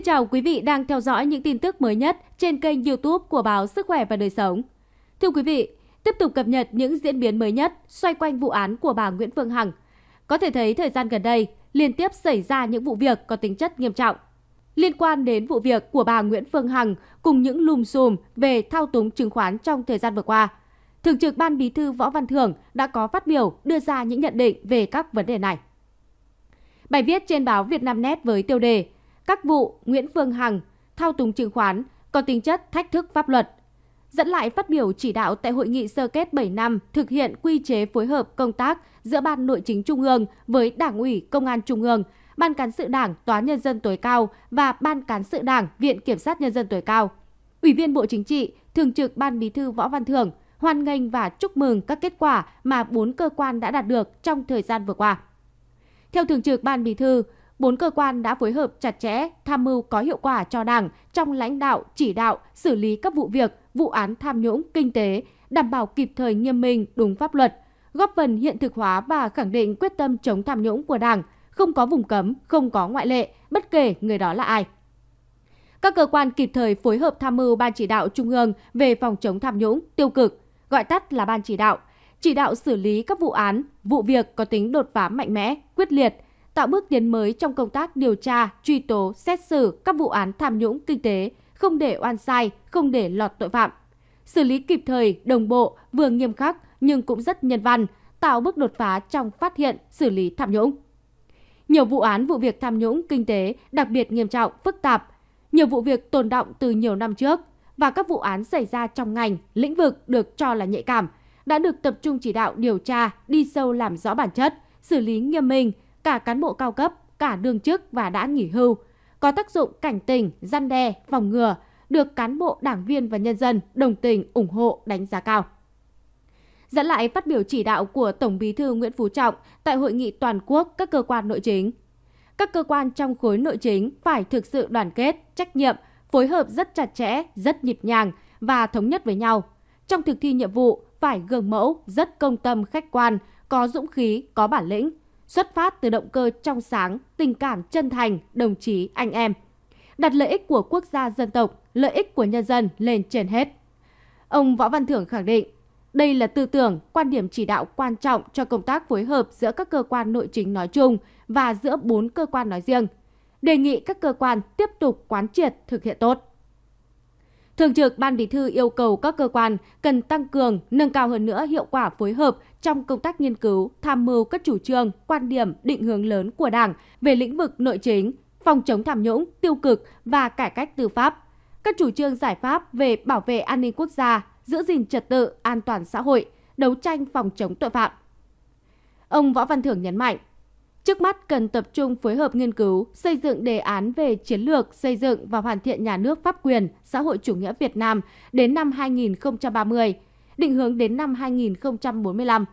Xin chào quý vị đang theo dõi những tin tức mới nhất trên kênh YouTube của báo Sức khỏe và đời sống. Thưa quý vị, tiếp tục cập nhật những diễn biến mới nhất xoay quanh vụ án của bà Nguyễn Phương Hằng. Có thể thấy thời gian gần đây liên tiếp xảy ra những vụ việc có tính chất nghiêm trọng. Liên quan đến vụ việc của bà Nguyễn Phương Hằng cùng những lùm xùm về thao túng chứng khoán trong thời gian vừa qua, Thường trực Ban Bí thư Võ Văn Thưởng đã có phát biểu đưa ra những nhận định về các vấn đề này. Bài viết trên báo Việt Nam Net với tiêu đề các vụ Nguyễn Phương Hằng thao túng chứng khoán có tính chất thách thức pháp luật. Dẫn lại phát biểu chỉ đạo tại hội nghị sơ kết 7 năm thực hiện quy chế phối hợp công tác giữa Ban Nội chính Trung ương với Đảng ủy Công an Trung ương, Ban Cán sự Đảng Tòa Nhân dân tối cao và Ban Cán sự Đảng Viện Kiểm sát Nhân dân tối cao. Ủy viên Bộ Chính trị, Thường trực Ban Bí thư Võ Văn Thưởng hoan nghênh và chúc mừng các kết quả mà bốn cơ quan đã đạt được trong thời gian vừa qua. Theo Thường trực Ban Bí thư, bốn cơ quan đã phối hợp chặt chẽ tham mưu có hiệu quả cho đảng trong lãnh đạo chỉ đạo xử lý các vụ việc vụ án tham nhũng kinh tế đảm bảo kịp thời nghiêm minh đúng pháp luật góp phần hiện thực hóa và khẳng định quyết tâm chống tham nhũng của đảng không có vùng cấm không có ngoại lệ bất kể người đó là ai các cơ quan kịp thời phối hợp tham mưu ban chỉ đạo trung ương về phòng chống tham nhũng tiêu cực gọi tắt là ban chỉ đạo chỉ đạo xử lý các vụ án vụ việc có tính đột phá mạnh mẽ quyết liệt tạo bước tiến mới trong công tác điều tra, truy tố, xét xử các vụ án tham nhũng kinh tế, không để oan sai, không để lọt tội phạm. Xử lý kịp thời, đồng bộ, vừa nghiêm khắc nhưng cũng rất nhân văn, tạo bước đột phá trong phát hiện, xử lý tham nhũng. Nhiều vụ án vụ việc tham nhũng kinh tế đặc biệt nghiêm trọng, phức tạp, nhiều vụ việc tồn động từ nhiều năm trước và các vụ án xảy ra trong ngành, lĩnh vực được cho là nhạy cảm đã được tập trung chỉ đạo điều tra, đi sâu làm rõ bản chất, xử lý nghiêm minh, cả cán bộ cao cấp, cả đương chức và đã nghỉ hưu, có tác dụng cảnh tỉnh, gian đe, phòng ngừa, được cán bộ, đảng viên và nhân dân đồng tình, ủng hộ, đánh giá cao. Dẫn lại phát biểu chỉ đạo của Tổng bí thư Nguyễn Phú Trọng tại hội nghị toàn quốc các cơ quan nội chính. Các cơ quan trong khối nội chính phải thực sự đoàn kết, trách nhiệm, phối hợp rất chặt chẽ, rất nhịp nhàng và thống nhất với nhau. Trong thực thi nhiệm vụ phải gương mẫu, rất công tâm khách quan, có dũng khí, có bản lĩnh, xuất phát từ động cơ trong sáng, tình cảm chân thành, đồng chí, anh em. Đặt lợi ích của quốc gia dân tộc, lợi ích của nhân dân lên trên hết. Ông Võ Văn Thưởng khẳng định, đây là tư tưởng, quan điểm chỉ đạo quan trọng cho công tác phối hợp giữa các cơ quan nội chính nói chung và giữa bốn cơ quan nói riêng. Đề nghị các cơ quan tiếp tục quán triệt thực hiện tốt. Thường trực Ban Bí thư yêu cầu các cơ quan cần tăng cường, nâng cao hơn nữa hiệu quả phối hợp trong công tác nghiên cứu, tham mưu các chủ trương, quan điểm, định hướng lớn của Đảng về lĩnh vực nội chính, phòng chống tham nhũng, tiêu cực và cải cách tư pháp, các chủ trương giải pháp về bảo vệ an ninh quốc gia, giữ gìn trật tự, an toàn xã hội, đấu tranh phòng chống tội phạm. Ông Võ Văn Thưởng nhấn mạnh, Trước mắt cần tập trung phối hợp nghiên cứu, xây dựng đề án về chiến lược xây dựng và hoàn thiện nhà nước pháp quyền xã hội chủ nghĩa Việt Nam đến năm 2030, định hướng đến năm 2045.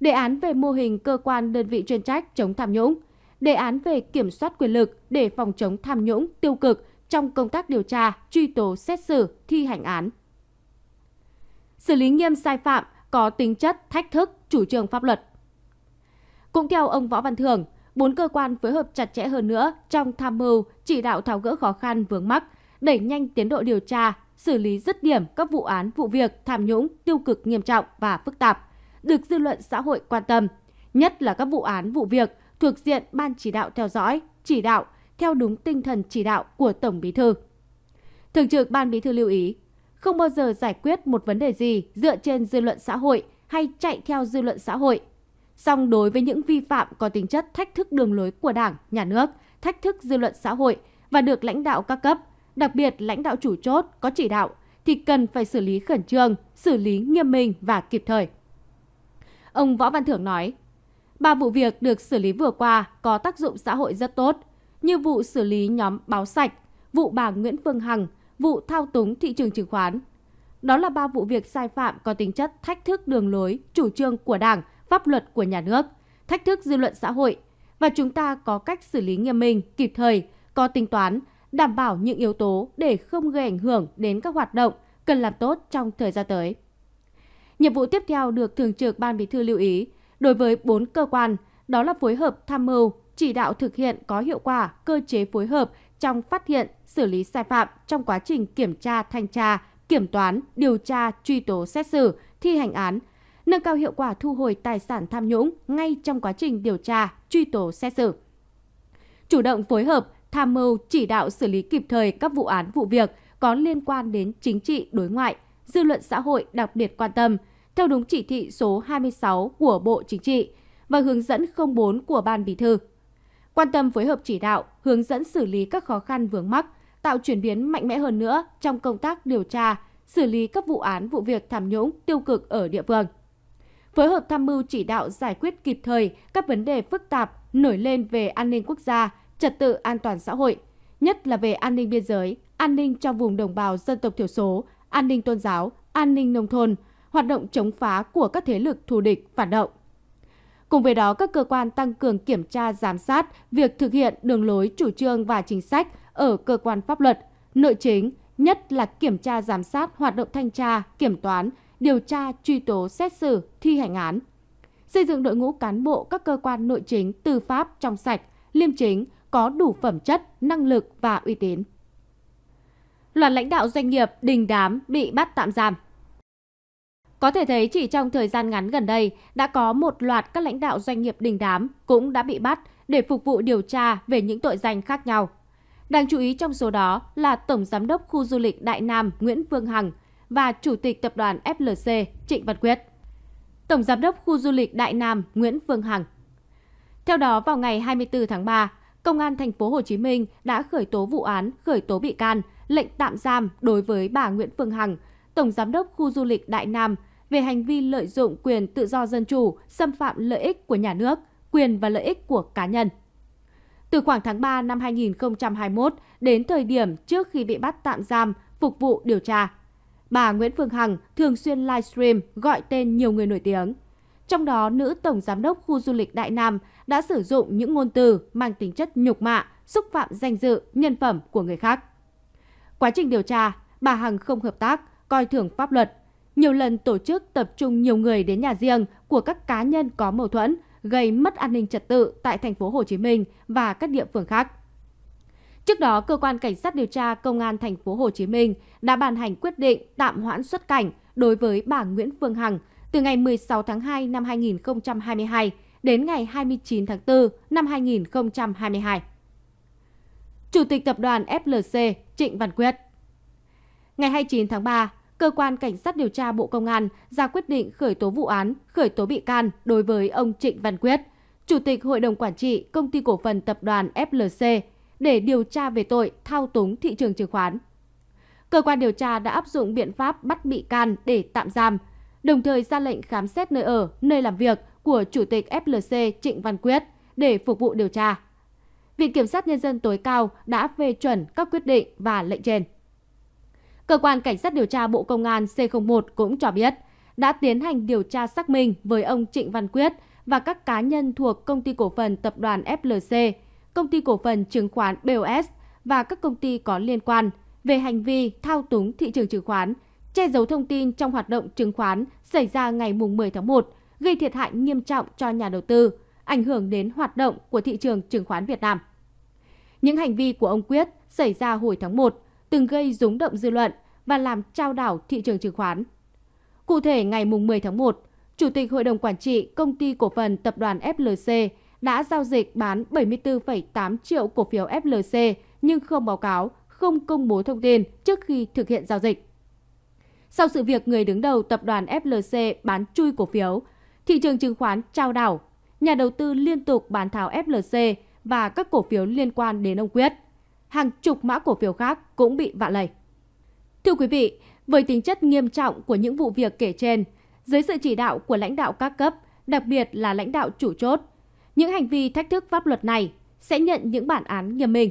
Đề án về mô hình cơ quan đơn vị chuyên trách chống tham nhũng, đề án về kiểm soát quyền lực để phòng chống tham nhũng tiêu cực trong công tác điều tra, truy tố xét xử, thi hành án. Xử lý nghiêm sai phạm có tính chất thách thức chủ trương pháp luật. Cũng theo ông Võ Văn thường bốn cơ quan phối hợp chặt chẽ hơn nữa trong tham mưu chỉ đạo tháo gỡ khó khăn vướng mắc, đẩy nhanh tiến độ điều tra, xử lý dứt điểm các vụ án vụ việc tham nhũng tiêu cực nghiêm trọng và phức tạp, được dư luận xã hội quan tâm, nhất là các vụ án vụ việc thuộc diện ban chỉ đạo theo dõi, chỉ đạo theo đúng tinh thần chỉ đạo của Tổng Bí thư. Thường trực Ban Bí thư lưu ý, không bao giờ giải quyết một vấn đề gì dựa trên dư luận xã hội hay chạy theo dư luận xã hội song đối với những vi phạm có tính chất thách thức đường lối của đảng nhà nước thách thức dư luận xã hội và được lãnh đạo các cấp đặc biệt lãnh đạo chủ chốt có chỉ đạo thì cần phải xử lý khẩn trương xử lý nghiêm minh và kịp thời ông võ văn thưởng nói ba vụ việc được xử lý vừa qua có tác dụng xã hội rất tốt như vụ xử lý nhóm báo sạch vụ bà nguyễn phương hằng vụ thao túng thị trường chứng khoán đó là ba vụ việc sai phạm có tính chất thách thức đường lối chủ trương của đảng pháp luật của nhà nước, thách thức dư luận xã hội và chúng ta có cách xử lý nghiêm minh, kịp thời, có tính toán, đảm bảo những yếu tố để không gây ảnh hưởng đến các hoạt động cần làm tốt trong thời gian tới. Nhiệm vụ tiếp theo được Thường trực Ban Bí thư lưu ý đối với bốn cơ quan, đó là phối hợp tham mưu, chỉ đạo thực hiện có hiệu quả cơ chế phối hợp trong phát hiện, xử lý sai phạm trong quá trình kiểm tra, thanh tra, kiểm toán, điều tra, truy tố xét xử, thi hành án nâng cao hiệu quả thu hồi tài sản tham nhũng ngay trong quá trình điều tra, truy tố xét xử. Chủ động phối hợp, tham mưu chỉ đạo xử lý kịp thời các vụ án vụ việc có liên quan đến chính trị đối ngoại, dư luận xã hội đặc biệt quan tâm, theo đúng chỉ thị số 26 của Bộ Chính trị và hướng dẫn 04 của Ban Bí thư. Quan tâm phối hợp chỉ đạo, hướng dẫn xử lý các khó khăn vướng mắc, tạo chuyển biến mạnh mẽ hơn nữa trong công tác điều tra, xử lý các vụ án vụ việc tham nhũng tiêu cực ở địa phương phối hợp tham mưu chỉ đạo giải quyết kịp thời các vấn đề phức tạp nổi lên về an ninh quốc gia, trật tự an toàn xã hội, nhất là về an ninh biên giới, an ninh trong vùng đồng bào dân tộc thiểu số, an ninh tôn giáo, an ninh nông thôn, hoạt động chống phá của các thế lực thù địch phản động. Cùng với đó, các cơ quan tăng cường kiểm tra giám sát việc thực hiện đường lối chủ trương và chính sách ở cơ quan pháp luật, nội chính, nhất là kiểm tra giám sát hoạt động thanh tra, kiểm toán, điều tra truy tố xét xử thi hành án xây dựng đội ngũ cán bộ các cơ quan nội chính tư pháp trong sạch liêm chính có đủ phẩm chất năng lực và uy tín loạt lãnh đạo doanh nghiệp đình đám bị bắt tạm giam có thể thấy chỉ trong thời gian ngắn gần đây đã có một loạt các lãnh đạo doanh nghiệp đình đám cũng đã bị bắt để phục vụ điều tra về những tội danh khác nhau. Đáng chú ý trong số đó là Tổng Giám đốc khu du lịch Đại Nam Nguyễn Phương Hằng và chủ tịch tập đoàn FLC Trịnh Văn Quyết. Tổng giám đốc khu du lịch Đại Nam Nguyễn Phương Hằng. Theo đó, vào ngày 24 tháng 3, Công an thành phố Hồ Chí Minh đã khởi tố vụ án, khởi tố bị can, lệnh tạm giam đối với bà Nguyễn Phương Hằng, Tổng giám đốc khu du lịch Đại Nam về hành vi lợi dụng quyền tự do dân chủ, xâm phạm lợi ích của nhà nước, quyền và lợi ích của cá nhân. Từ khoảng tháng 3 năm 2021 đến thời điểm trước khi bị bắt tạm giam phục vụ điều tra, bà Nguyễn Phương Hằng thường xuyên livestream gọi tên nhiều người nổi tiếng. Trong đó, nữ tổng giám đốc khu du lịch Đại Nam đã sử dụng những ngôn từ mang tính chất nhục mạ, xúc phạm danh dự, nhân phẩm của người khác. Quá trình điều tra, bà Hằng không hợp tác, coi thường pháp luật, nhiều lần tổ chức tập trung nhiều người đến nhà riêng của các cá nhân có mâu thuẫn, gây mất an ninh trật tự tại thành phố Hồ Chí Minh và các địa phương khác. Trước đó, cơ quan cảnh sát điều tra công an thành phố Hồ Chí Minh đã ban hành quyết định tạm hoãn xuất cảnh đối với bà Nguyễn Phương Hằng từ ngày 16 tháng 2 năm 2022 đến ngày 29 tháng 4 năm 2022. Chủ tịch tập đoàn FLC Trịnh Văn Quyết Ngày 29 tháng 3, Cơ quan Cảnh sát điều tra Bộ Công an ra quyết định khởi tố vụ án, khởi tố bị can đối với ông Trịnh Văn Quyết, Chủ tịch Hội đồng Quản trị Công ty Cổ phần Tập đoàn FLC để điều tra về tội thao túng thị trường chứng khoán. Cơ quan điều tra đã áp dụng biện pháp bắt bị can để tạm giam, đồng thời ra lệnh khám xét nơi ở, nơi làm việc của Chủ tịch FLC Trịnh Văn Quyết để phục vụ điều tra. Viện Kiểm sát Nhân dân tối cao đã phê chuẩn các quyết định và lệnh trên. Cơ quan Cảnh sát điều tra Bộ Công an C01 cũng cho biết đã tiến hành điều tra xác minh với ông Trịnh Văn Quyết và các cá nhân thuộc công ty cổ phần tập đoàn FLC công ty cổ phần chứng khoán BOS và các công ty có liên quan về hành vi thao túng thị trường chứng khoán, che giấu thông tin trong hoạt động chứng khoán xảy ra ngày 10 tháng 1, gây thiệt hại nghiêm trọng cho nhà đầu tư, ảnh hưởng đến hoạt động của thị trường chứng khoán Việt Nam. Những hành vi của ông Quyết xảy ra hồi tháng 1 từng gây rúng động dư luận và làm trao đảo thị trường chứng khoán. Cụ thể, ngày 10 tháng 1, Chủ tịch Hội đồng Quản trị Công ty Cổ phần Tập đoàn FLC đã giao dịch bán 74,8 triệu cổ phiếu FLC nhưng không báo cáo, không công bố thông tin trước khi thực hiện giao dịch. Sau sự việc người đứng đầu tập đoàn FLC bán chui cổ phiếu, thị trường chứng khoán trao đảo, nhà đầu tư liên tục bán tháo FLC và các cổ phiếu liên quan đến ông Quyết. Hàng chục mã cổ phiếu khác cũng bị vạ lầy. Thưa quý vị, với tính chất nghiêm trọng của những vụ việc kể trên, dưới sự chỉ đạo của lãnh đạo các cấp, đặc biệt là lãnh đạo chủ chốt, những hành vi thách thức pháp luật này sẽ nhận những bản án nghiêm minh.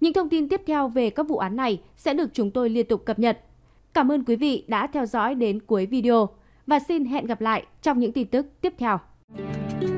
Những thông tin tiếp theo về các vụ án này sẽ được chúng tôi liên tục cập nhật. Cảm ơn quý vị đã theo dõi đến cuối video và xin hẹn gặp lại trong những tin tức tiếp theo.